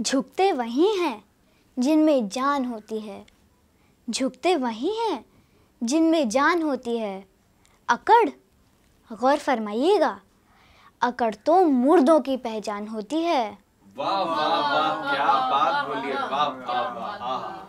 झुकते वही हैं जिनमें जान होती है झुकते वही हैं जिनमें जान होती है अकड़ गौर फरमाइएगा अकड़ तो मुर्दों की पहचान होती है वाह वाह वाह क्या बात बोली वाह वाह वाह